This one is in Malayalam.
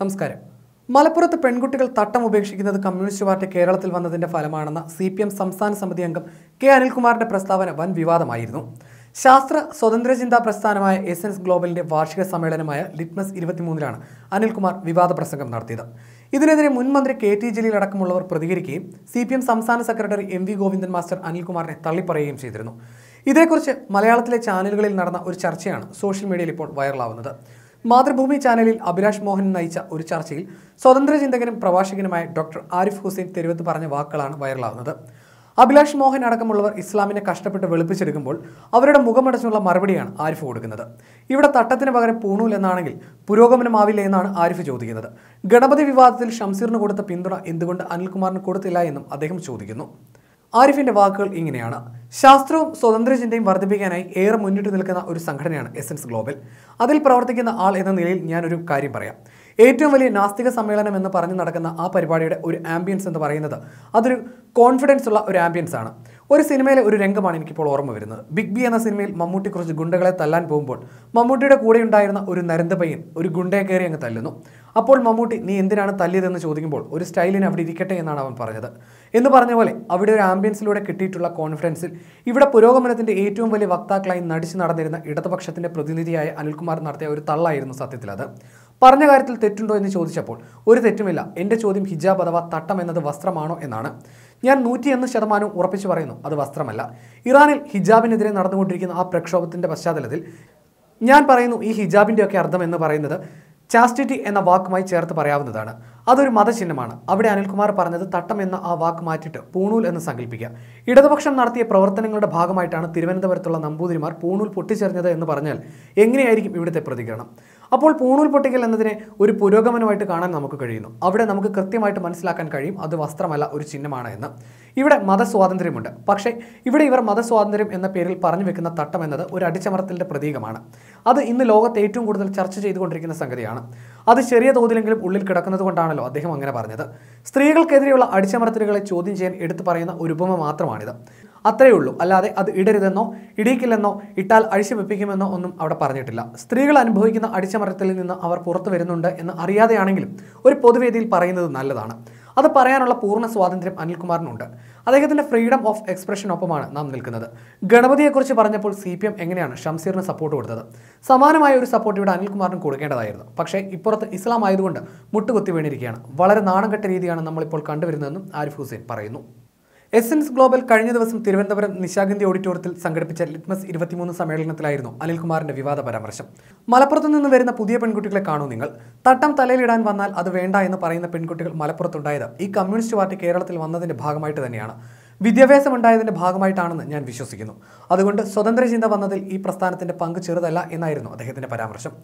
നമസ്കാരം മലപ്പുറത്ത് പെൺകുട്ടികൾ തട്ടം ഉപേക്ഷിക്കുന്നത് കമ്മ്യൂണിസ്റ്റ് പാർട്ടി കേരളത്തിൽ വന്നതിന്റെ ഫലമാണെന്ന സി പി എം സംസ്ഥാന സമിതി അംഗം കെ അനിൽകുമാറിന്റെ പ്രസ്താവന വൻ വിവാദമായിരുന്നു ശാസ്ത്ര സ്വതന്ത്രചിന്താ പ്രസ്ഥാനമായ എസ് ഗ്ലോബലിന്റെ വാർഷിക സമ്മേളനമായ ലിറ്റ്മസ് ഇരുപത്തിമൂന്നിലാണ് അനിൽകുമാർ വിവാദ പ്രസംഗം നടത്തിയത് ഇതിനെതിരെ മുൻ മന്ത്രി കെ ടി ജലീൽ അടക്കമുള്ളവർ പ്രതികരിക്കുകയും സി പി എം സംസ്ഥാന secretary M V Govindan master അനിൽകുമാറിനെ തള്ളിപ്പറയുകയും ചെയ്തിരുന്നു ഇതേക്കുറിച്ച് മലയാളത്തിലെ ചാനലുകളിൽ നടന്ന ഒരു ചർച്ചയാണ് സോഷ്യൽ മീഡിയയിൽ ഇപ്പോൾ വൈറലാവുന്നത് മാതൃഭൂമി ചാനലിൽ അഭിലാഷ് മോഹൻ നയിച്ച ഒരു ചർച്ചയിൽ സ്വതന്ത്ര ചിന്തകനും പ്രഭാഷകനുമായ ഡോക്ടർ ആരിഫ് ഹുസൈൻ തെരുവത്ത് പറഞ്ഞ വാക്കുകളാണ് വൈറലാകുന്നത് അഭിലാഷ് മോഹൻ അടക്കമുള്ളവർ ഇസ്ലാമിനെ കഷ്ടപ്പെട്ട് വെളുപ്പിച്ചെടുക്കുമ്പോൾ അവരുടെ മുഖമടച്ചുള്ള മറുപടിയാണ് ആരിഫ് കൊടുക്കുന്നത് ഇവിടെ തട്ടത്തിന് പകരം പൂണൂൽ എന്നാണെങ്കിൽ പുരോഗമനമാവില്ല എന്നാണ് ആരിഫ് ചോദിക്കുന്നത് ഗണപതി വിവാദത്തിൽ ഷംസീറിന് കൊടുത്ത പിന്തുണ എന്തുകൊണ്ട് അനിൽകുമാറിന് കൊടുത്തില്ല എന്നും അദ്ദേഹം ചോദിക്കുന്നു ആരിഫിന്റെ വാക്കുകൾ ഇങ്ങനെയാണ് ശാസ്ത്രവും സ്വതന്ത്ര ചിന്തയും വർദ്ധിപ്പിക്കാനായി ഏറെ മുന്നിട്ട് നിൽക്കുന്ന ഒരു സംഘടനയാണ് എസൻസ് ഗ്ലോബൽ അതിൽ പ്രവർത്തിക്കുന്ന ആൾ എന്ന നിലയിൽ ഞാനൊരു കാര്യം പറയാം ഏറ്റവും വലിയ നാസ്തിക സമ്മേളനം എന്ന് പറഞ്ഞു നടക്കുന്ന ആ പരിപാടിയുടെ ഒരു ആംബിയൻസ് എന്ന് പറയുന്നത് അതൊരു കോൺഫിഡൻസ് ഉള്ള ഒരു ആംബിയൻസ് ആണ് ഒരു സിനിമയിലെ ഒരു രംഗമാണ് എനിക്കിപ്പോൾ ഓർമ്മ വരുന്നത് ബിഗ് ബി എന്ന സിനിമയിൽ മമ്മൂട്ടി കുറച്ച് ഗുണ്ടകളെ തല്ലാൻ പോകുമ്പോൾ മമ്മൂട്ടിയുടെ കൂടെ ഉണ്ടായിരുന്ന ഒരു നരന്തപയ്യൻ ഒരു ഗുണ്ടയെ കയറി അങ്ങ് തല്ലുന്നു അപ്പോൾ മമ്മൂട്ടി നീ എന്തിനാണ് തല്ലിയതെന്ന് ചോദിക്കുമ്പോൾ ഒരു സ്റ്റൈലിന് അവിടെ ഇരിക്കട്ടെ എന്നാണ് അവൻ പറഞ്ഞത് എന്ന് പറഞ്ഞ പോലെ അവിടെ ഒരു ആംബിയൻസിലൂടെ കിട്ടിയിട്ടുള്ള കോൺഫിഡൻസിൽ ഇവിടെ പുരോഗമനത്തിൻ്റെ ഏറ്റവും വലിയ വക്താക്കളായി നടിച്ചു നടന്നിരുന്ന ഇടതുപക്ഷത്തിൻ്റെ പ്രതിനിധിയായ അനിൽകുമാർ നടത്തിയ ഒരു തള്ളായിരുന്നു സത്യത്തിൽ അത് പറഞ്ഞ കാര്യത്തിൽ തെറ്റുണ്ടോ എന്ന് ചോദിച്ചപ്പോൾ ഒരു തെറ്റുമില്ല എൻ്റെ ചോദ്യം ഹിജാബ് അഥവാ തട്ടം എന്നത് വസ്ത്രമാണോ എന്നാണ് ഞാൻ നൂറ്റിയൊന്ന് ശതമാനവും ഉറപ്പിച്ച് പറയുന്നു അത് വസ്ത്രമല്ല ഇറാനിൽ ഹിജാബിനെതിരെ നടന്നുകൊണ്ടിരിക്കുന്ന ആ പ്രക്ഷോഭത്തിൻ്റെ പശ്ചാത്തലത്തിൽ ഞാൻ പറയുന്നു ഈ ഹിജാബിൻ്റെയൊക്കെ അർത്ഥം എന്ന് പറയുന്നത് ചാസ്റ്റിറ്റി എന്ന വാക്കുമായി ചേർത്ത് പറയാവുന്നതാണ് അതൊരു മതചിഹ്നമാണ് അവിടെ അനിൽകുമാർ പറഞ്ഞത് തട്ടം എന്ന ആ വാക്ക് മാറ്റിയിട്ട് പൂണൂൽ എന്ന് സങ്കല്പിക്കുക ഇടതുപക്ഷം നടത്തിയ പ്രവർത്തനങ്ങളുടെ ഭാഗമായിട്ടാണ് തിരുവനന്തപുരത്തുള്ള നമ്പൂതിരിമാർ പൂണൂൽ പൊട്ടിച്ചെറിഞ്ഞത് എന്ന് പറഞ്ഞാൽ എങ്ങനെയായിരിക്കും ഇവിടുത്തെ പ്രതികരണം അപ്പോൾ പൂണൂൽ പൊട്ടിക്കൽ എന്നതിനെ ഒരു പുരോഗമനമായിട്ട് കാണാൻ നമുക്ക് കഴിയുന്നു അവിടെ നമുക്ക് കൃത്യമായിട്ട് മനസ്സിലാക്കാൻ കഴിയും അത് വസ്ത്രമല്ല ഒരു ചിഹ്നമാണ് എന്ന് ഇവിടെ മതസ്വാതന്ത്ര്യമുണ്ട് പക്ഷേ ഇവിടെ ഇവർ മതസ്വാതന്ത്ര്യം എന്ന പേരിൽ പറഞ്ഞു വെക്കുന്ന തട്ടം എന്നത് ഒരു അടിച്ചമർത്തലിൻ്റെ പ്രതീകമാണ് അത് ഇന്ന് ലോകത്ത് ഏറ്റവും കൂടുതൽ ചർച്ച ചെയ്തുകൊണ്ടിരിക്കുന്ന സംഗതിയാണ് അത് ചെറിയ തോതിലെങ്കിലും ഉള്ളിൽ കിടക്കുന്നത് കൊണ്ടാണല്ലോ അദ്ദേഹം അങ്ങനെ പറഞ്ഞത് സ്ത്രീകൾക്കെതിരെയുള്ള അടിച്ചമർത്തലുകളെ ചോദ്യം ചെയ്യാൻ എടുത്തു പറയുന്ന ഒരു ഉപമ മാത്രമാണിത് അത്രയേ ഉള്ളൂ അല്ലാതെ അത് ഇടരുതെന്നോ ഇടിക്കില്ലെന്നോ ഇട്ടാൽ അഴിച്ചുപിപ്പിക്കുമെന്നോ ഒന്നും അവിടെ പറഞ്ഞിട്ടില്ല സ്ത്രീകൾ അനുഭവിക്കുന്ന അടിച്ചമർത്തലിൽ നിന്ന് അവർ പുറത്തു വരുന്നുണ്ട് എന്ന് അറിയാതെയാണെങ്കിലും ഒരു പൊതുവേദിയിൽ പറയുന്നത് നല്ലതാണ് അത് പറയാനുള്ള പൂർണ്ണ സ്വാതന്ത്ര്യം അനിൽകുമാറിനുണ്ട് അദ്ദേഹത്തിൻ്റെ ഫ്രീഡം ഓഫ് എക്സ്പ്രഷനൊപ്പമാണ് നാം നിൽക്കുന്നത് ഗണപതിയെക്കുറിച്ച് പറഞ്ഞപ്പോൾ സി പി എം എങ്ങനെയാണ് ഷംസീറിന് സപ്പോർട്ട് കൊടുത്തത് സമാനമായ ഒരു സപ്പോർട്ട് ഇവിടെ അനിൽകുമാറിന് കൊടുക്കേണ്ടതായിരുന്നു പക്ഷേ ഇപ്പുറത്ത് ഇസ്ലാം ആയതുകൊണ്ട് മുട്ടുകുത്തി വീണിരിക്കുകയാണ് വളരെ നാണംകെട്ട രീതിയാണ് നമ്മളിപ്പോൾ കണ്ടുവരുന്നതെന്നും ആരിഫ് ഹുസൈൻ പറയുന്നു എസൻസ് ഗ്ലോബൽ കഴിഞ്ഞ ദിവസം തിരുവനന്തപുരം നിശാഗന്ധി ഓഡിറ്റോറിയത്തിൽ സംഘടിപ്പിച്ച ലിറ്റ്മസ് ഇരുപത്തിമൂന്ന് സമ്മേളനത്തിലായിരുന്നു അനിൽകുമാറിന്റെ വിവാദ പരാമർശം മലപ്പുറത്തു നിന്ന് വരുന്ന പുതിയ പെൺകുട്ടികളെ കാണൂ നിങ്ങൾ തട്ടം തലയിലിടാൻ വന്നാൽ അത് വേണ്ട എന്ന് പറയുന്ന പെൺകുട്ടികൾ മലപ്പുറത്തുണ്ടായത് ഈ കമ്മ്യൂണിസ്റ്റ് പാർട്ടി കേരളത്തിൽ വന്നതിന്റെ ഭാഗമായിട്ട് തന്നെയാണ് വിദ്യാഭ്യാസം ഉണ്ടായതിന്റെ ഭാഗമായിട്ടാണെന്ന് ഞാൻ വിശ്വസിക്കുന്നു അതുകൊണ്ട് സ്വതന്ത്ര ചിന്ത വന്നതിൽ ഈ പ്രസ്ഥാനത്തിന്റെ പങ്ക് ചെറുതല്ല എന്നായിരുന്നു അദ്ദേഹത്തിന്റെ പരാമർശം